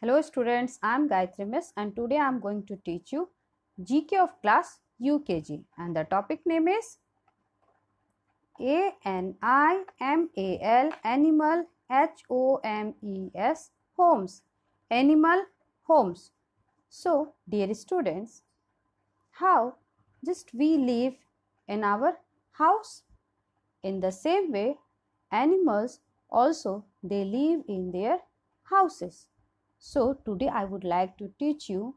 Hello students, I am Gayatri Miss and today I am going to teach you GK of class UKG and the topic name is A-N-I-M-A-L Animal H-O-M-E-S Homes Animal Homes So dear students, how just we live in our house in the same way animals also they live in their houses so, today I would like to teach you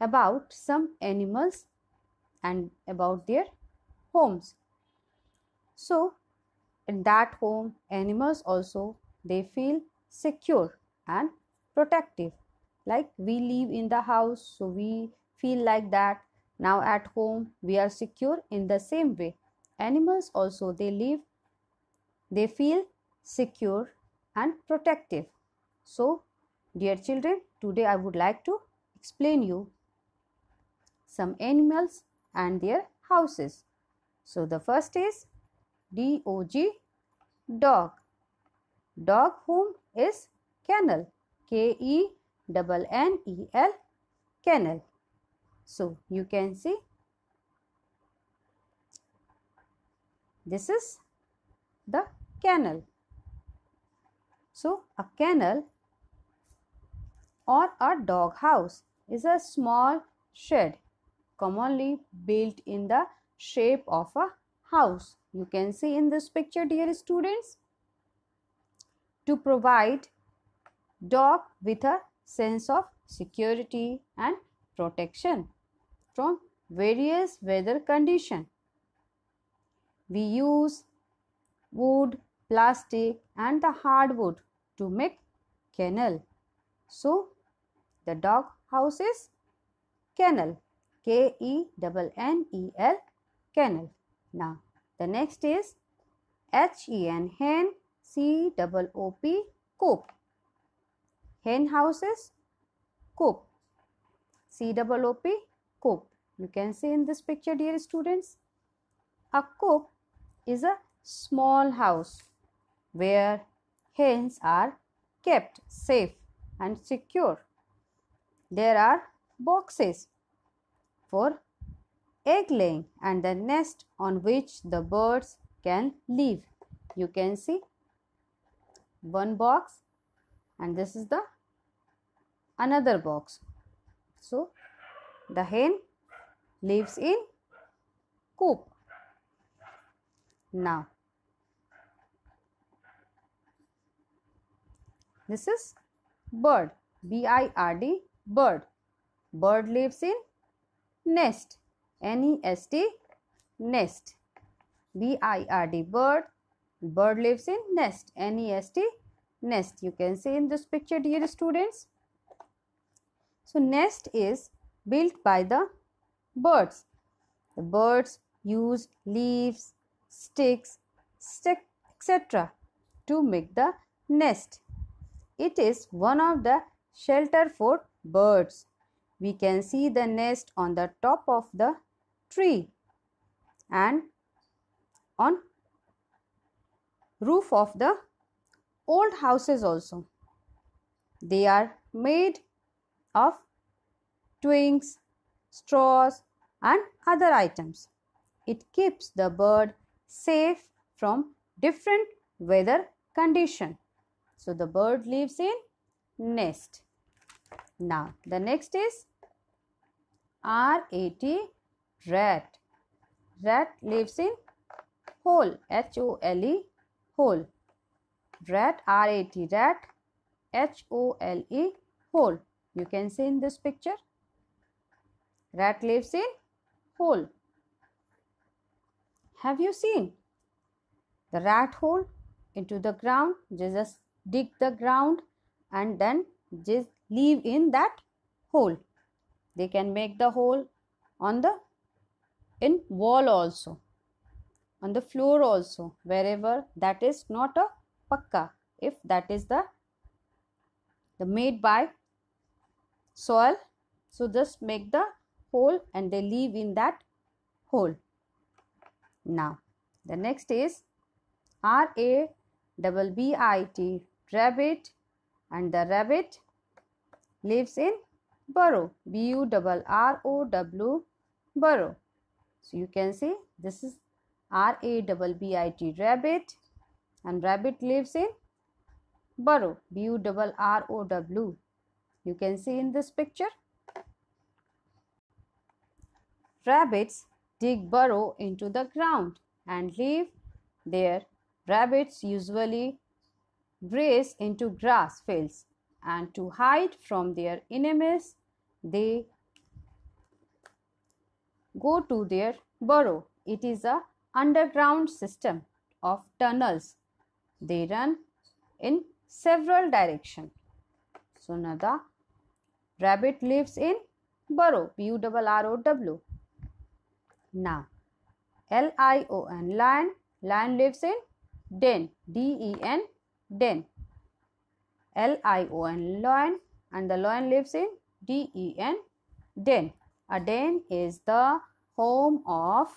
about some animals and about their homes. So, in that home, animals also they feel secure and protective. Like we live in the house, so we feel like that. Now at home, we are secure in the same way. Animals also they live, they feel secure and protective. So, dear children, today I would like to explain you some animals and their houses. So, the first is DOG dog. Dog home is kennel. K E double N E L kennel. So, you can see this is the kennel. So, a kennel or a doghouse is a small shed commonly built in the shape of a house. You can see in this picture, dear students, to provide dog with a sense of security and protection from various weather condition. We use wood, plastic and the hardwood to make kennel. So, the dog house is kennel. K E N N E L kennel. Now the next is H E N hen C O O P coop. Hen house is coop. C O P coop. You can see in this picture, dear students, a coop is a small house where hens are kept safe and secure there are boxes for egg laying and the nest on which the birds can live. You can see one box and this is the another box. So the hen lives in coop. Now this is bird b i r d bird bird lives in nest n e s t nest b i r d bird bird lives in nest n e s t nest you can see in this picture dear students so nest is built by the birds the birds use leaves sticks stick etc to make the nest it is one of the shelter for birds. We can see the nest on the top of the tree and on roof of the old houses also. They are made of twigs, straws and other items. It keeps the bird safe from different weather condition. So the bird lives in nest. Now, the next is RAT rat. Rat lives in hole, H O L E, hole. Rat, R A T, rat, H O L E, hole. You can see in this picture. Rat lives in hole. Have you seen the rat hole into the ground? Just dig the ground and then just leave in that hole they can make the hole on the in wall also on the floor also wherever that is not a pakka if that is the the made by soil so just make the hole and they leave in that hole now the next is r a double b i t rabbit and the rabbit lives in Burrow, B U R R O W, Burrow. So you can see this is R A B B I T, rabbit, and rabbit lives in Burrow, B U R R O W. You can see in this picture. Rabbits dig burrow into the ground and live there. Rabbits usually graze into grass fields and to hide from their enemies they go to their burrow it is a underground system of tunnels they run in several direction so now the rabbit lives in burrow b u r r o w now l i o n lion lion lives in den d e n den L I O N lion and the lion lives in D E N den. A den is the home of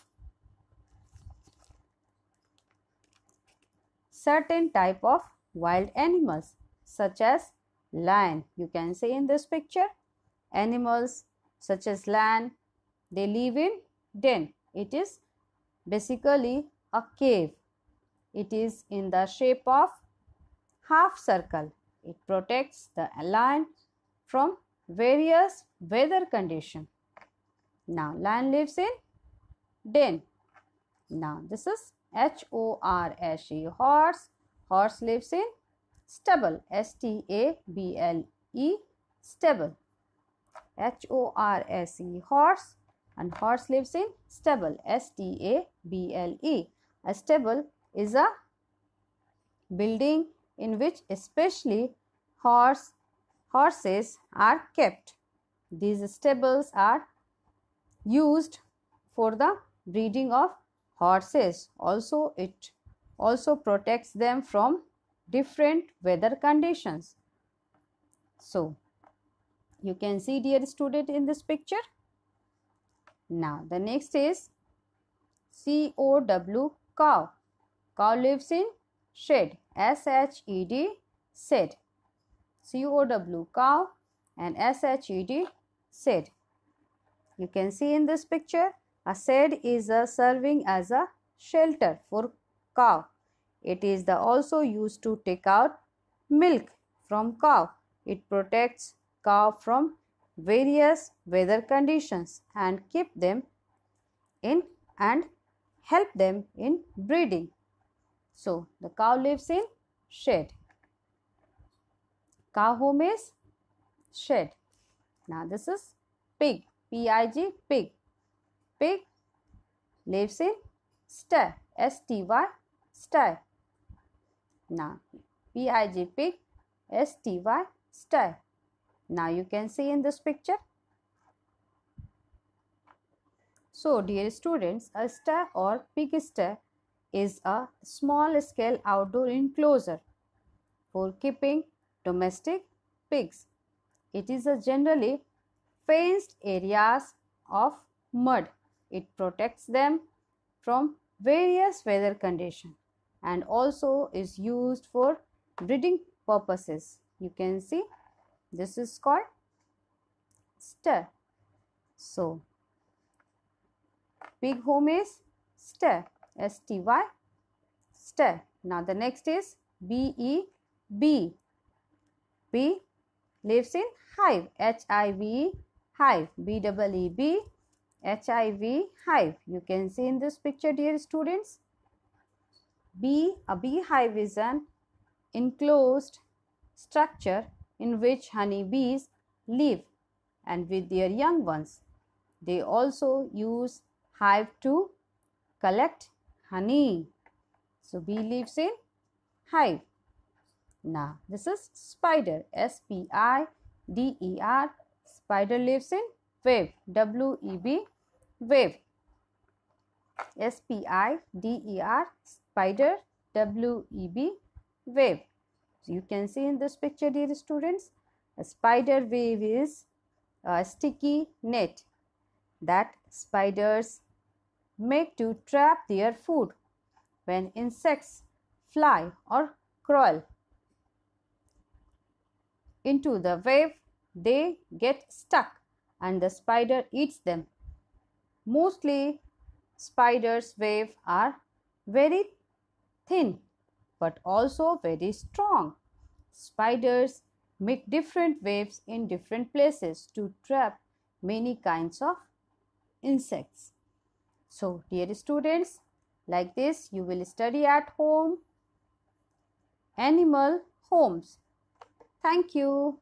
certain type of wild animals such as lion. You can see in this picture animals such as lion they live in den. It is basically a cave. It is in the shape of half circle it protects the land from various weather condition. Now land lives in den. Now this is H O R S E horse. Horse lives in stable. S T A B L E S T A B L E H O H O R S E horse and horse lives in stable S T A B L E. A stable is a building in which especially horse, horses are kept. These stables are used for the breeding of horses. Also, it also protects them from different weather conditions. So, you can see dear student in this picture. Now, the next is COW cow. Cow lives in shed. S H E D shed cow cow and shed sed you can see in this picture a shed is a serving as a shelter for cow it is the also used to take out milk from cow it protects cow from various weather conditions and keep them in and help them in breeding so the cow lives in shed home is shed. Now this is pig, P-I-G, pig. Pig lives in sty, S-T-Y, sty. Now P-I-G, pig, S-T-Y, sty. Now you can see in this picture. So dear students, a sty or pig sty is a small scale outdoor enclosure for keeping domestic pigs. It is a generally fenced areas of mud. It protects them from various weather conditions and also is used for breeding purposes. You can see this is called stir. So, pig home is stir, S-T-Y, stir. Now, the next is B-E-B, Bee lives in hive, H i v hive, b double HIV hive. You can see in this picture, dear students. Bee, a beehive is an enclosed structure in which honey bees live and with their young ones. They also use hive to collect honey. So, bee lives in hive. Now, this is spider. S P I D E R. Spider lives in web. W E B. Web. S P I D E R. Spider. W E B. Web. So you can see in this picture, dear students, a spider web is a sticky net that spiders make to trap their food when insects fly or crawl into the wave, they get stuck and the spider eats them. Mostly, spiders' wave are very thin but also very strong. Spiders make different waves in different places to trap many kinds of insects. So, dear students, like this, you will study at home animal homes. Thank you.